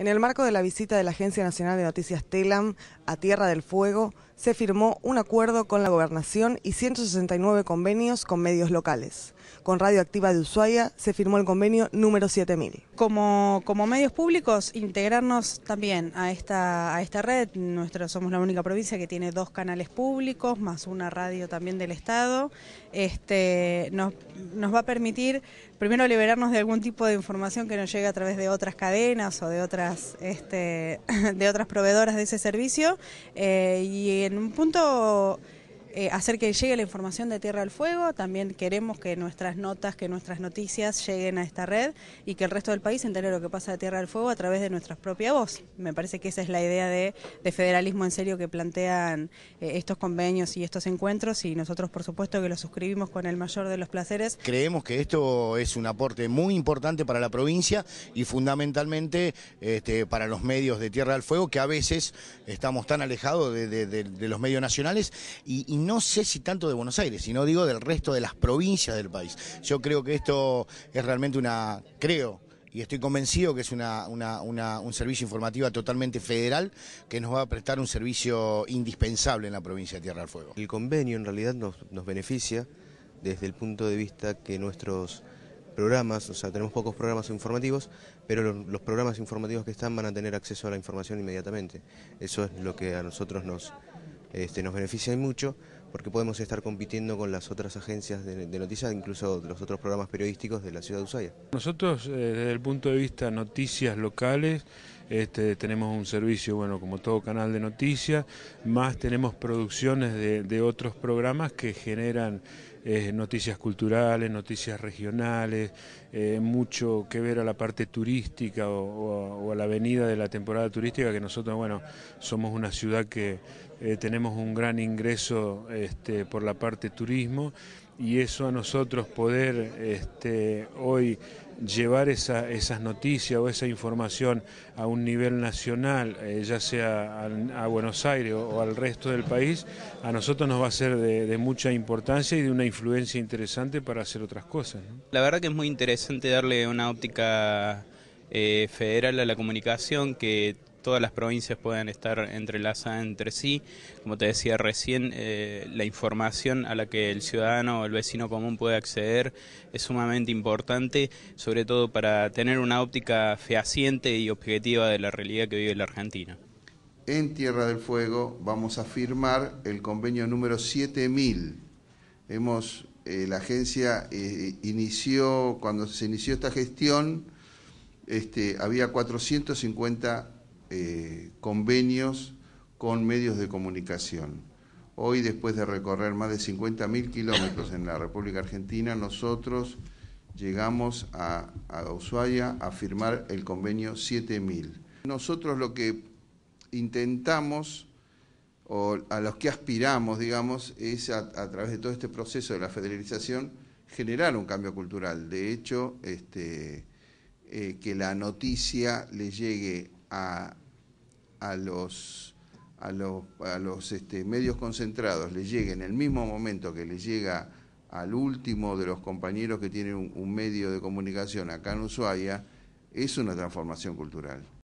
En el marco de la visita de la Agencia Nacional de Noticias TELAM a Tierra del Fuego, se firmó un acuerdo con la gobernación y 169 convenios con medios locales. Con Radio Activa de Ushuaia se firmó el convenio número 7000. Como, como medios públicos, integrarnos también a esta, a esta red. somos la única provincia que tiene dos canales públicos, más una radio también del Estado. Este, nos, nos va a permitir primero liberarnos de algún tipo de información que nos llegue a través de otras cadenas o de otras, este, de otras proveedoras de ese servicio. Eh, y en un punto eh, hacer que llegue la información de Tierra al Fuego. También queremos que nuestras notas, que nuestras noticias lleguen a esta red y que el resto del país entere lo que pasa de Tierra al Fuego a través de nuestra propia voz. Me parece que esa es la idea de, federalismo en serio que plantean eh, estos convenios y estos encuentros y nosotros por supuesto que lo suscribimos con el mayor de los placeres. Creemos que esto es un aporte muy importante para la provincia y fundamentalmente este, para los medios de Tierra al Fuego que a veces estamos tan alejados de, de los medios nacionales y no sé si tanto de Buenos Aires, sino digo del resto de las provincias del país. Yo creo que esto es realmente una, creo, y estoy convencido que es una, un servicio informativo totalmente federal que nos va a prestar un servicio indispensable en la provincia de Tierra del Fuego. El convenio en realidad nos, beneficia desde el punto de vista que nuestros programas, o sea, tenemos pocos programas informativos, pero los programas informativos que están van a tener acceso a la información inmediatamente. Eso es lo que a nosotros nos, este, nos beneficia mucho porque podemos estar compitiendo con las otras agencias de, noticias, incluso los otros programas periodísticos de la ciudad de Usaya. Nosotros, eh, desde el punto de vista noticias locales, este, tenemos un servicio, bueno, como todo canal de noticias, más tenemos producciones de otros programas que generan noticias culturales, noticias regionales, eh, mucho que ver a la parte turística o, a la venida de la temporada turística, que nosotros, bueno, somos una ciudad que eh, tenemos un gran ingreso este, por la parte turismo y eso a nosotros poder este, hoy llevar esa, esas noticias o esa información a un nivel nacional, eh, ya sea a, Buenos Aires o, al resto del país, a nosotros nos va a ser de, mucha importancia y de una influencia interesante para hacer otras cosas. La verdad que es muy interesante darle una óptica eh, federal a la comunicación que todas las provincias puedan estar entrelazadas entre sí. Como te decía recién, eh, la información a la que el ciudadano o el vecino común puede acceder es sumamente importante, sobre todo para tener una óptica fehaciente y objetiva de la realidad que vive la Argentina. En Tierra del Fuego vamos a firmar el convenio número 7000. Hemos, eh, la agencia eh, inició, cuando se inició esta gestión, este, había 450 eh, convenios con medios de comunicación. Hoy, después de recorrer más de 50.000 kilómetros en la República Argentina, nosotros llegamos a, a Ushuaia a firmar el convenio 7.000. Nosotros lo que intentamos o a los que aspiramos, digamos, es a, través de todo este proceso de la federalización generar un cambio cultural. De hecho, este, eh, que la noticia le llegue a a los, a los, a los este, medios concentrados le llegue en el mismo momento que le llega al último de los compañeros que tienen un, un medio de comunicación acá en Ushuaia, es una transformación cultural.